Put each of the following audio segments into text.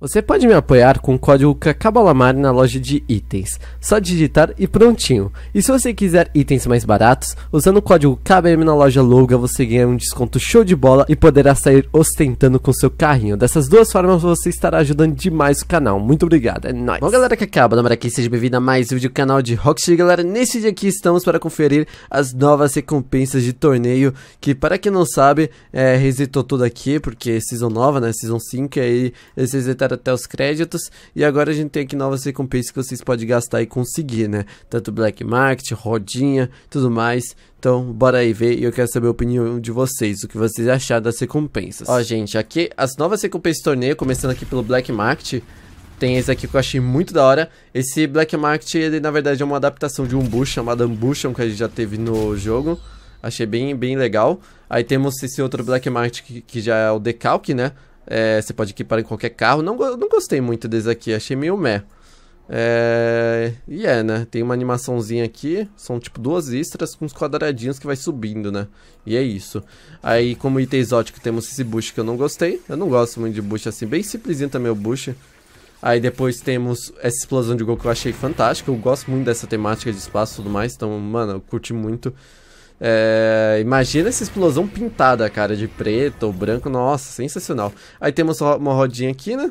Você pode me apoiar com o código CACABALAMAR na loja de itens. Só digitar e prontinho. E se você quiser itens mais baratos, usando o código KBM na loja Louga você ganha um desconto show de bola e poderá sair ostentando com seu carrinho. Dessas duas formas você estará ajudando demais o canal. Muito obrigado, é nóis. Bom galera que acaba, Namara aqui, seja bem-vindo a mais um vídeo do canal de Rockstar. Galera, nesse dia aqui estamos para conferir as novas recompensas de torneio, que para quem não sabe, é, resetou tudo aqui, porque é season nova, né, season 5, e aí eles até os créditos. E agora a gente tem aqui novas recompensas que vocês podem gastar e conseguir, né? Tanto Black Market, Rodinha, tudo mais. Então, bora aí ver e eu quero saber a opinião de vocês, o que vocês acharam das recompensas. Ó, gente, aqui as novas recompensas do torneio, começando aqui pelo Black Market, tem esse aqui que eu achei muito da hora. Esse Black Market, ele na verdade é uma adaptação de um Bush, chamado Ambushon, que a gente já teve no jogo. Achei bem, bem legal. Aí temos esse outro Black Market que, que já é o Decalque, né? É, você pode equipar em qualquer carro. Não, não gostei muito desse aqui, achei meio meh. É... E é, né? Tem uma animaçãozinha aqui, são tipo duas extras com uns quadradinhos que vai subindo, né? E é isso. Aí, como item exótico, temos esse bush que eu não gostei. Eu não gosto muito de bush assim, bem simplesinho também o bush. Aí depois temos essa explosão de gol que eu achei fantástica. Eu gosto muito dessa temática de espaço e tudo mais, então, mano, eu curti muito. É, imagina essa explosão pintada, cara, de preto ou branco. Nossa, sensacional. Aí temos uma rodinha aqui, né?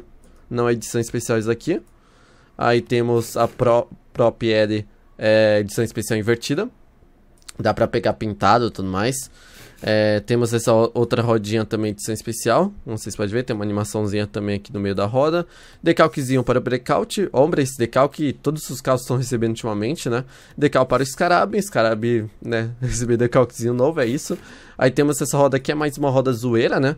Não é edição especial isso aqui. Aí temos a Pro, Prop L, é, edição especial invertida. Dá pra pegar pintado e tudo mais. É, temos essa outra rodinha também de edição especial. sei vocês podem ver, tem uma animaçãozinha também aqui no meio da roda. Decalquezinho para breakout. Ombra esse decalque, todos os carros estão recebendo ultimamente, né? Decalque para o Scarab. Scarab, né? Receber decalquezinho novo, é isso. Aí temos essa roda aqui, é mais uma roda zoeira, né?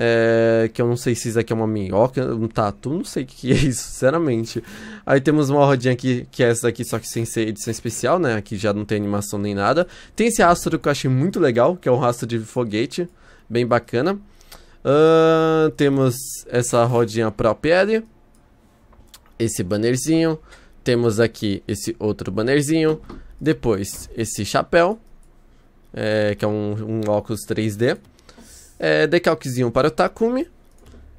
É, que eu não sei se isso aqui é uma minhoca, um tatu, não sei o que é isso, sinceramente. Aí temos uma rodinha aqui, que é essa daqui, só que sem ser edição especial, né? Aqui já não tem animação nem nada. Tem esse rastro que eu achei muito legal, que é um rastro de foguete, bem bacana. Uh, temos essa rodinha própria, PL, esse bannerzinho, temos aqui esse outro bannerzinho, depois esse chapéu, é, que é um, um óculos 3D é, decalquezinho para o Takumi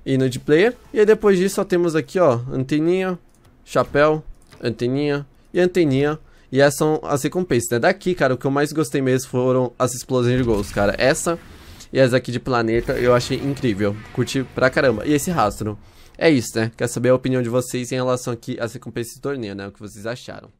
e de Player. E aí depois disso só temos aqui, ó, anteninha, chapéu, anteninha e anteninha. E essas são as recompensas, né? Daqui, cara, o que eu mais gostei mesmo foram as explosões de gols, cara. Essa e as aqui de planeta eu achei incrível. Curti pra caramba. E esse rastro. É isso, né? Quer saber a opinião de vocês em relação aqui às recompensas de torneio, né? O que vocês acharam.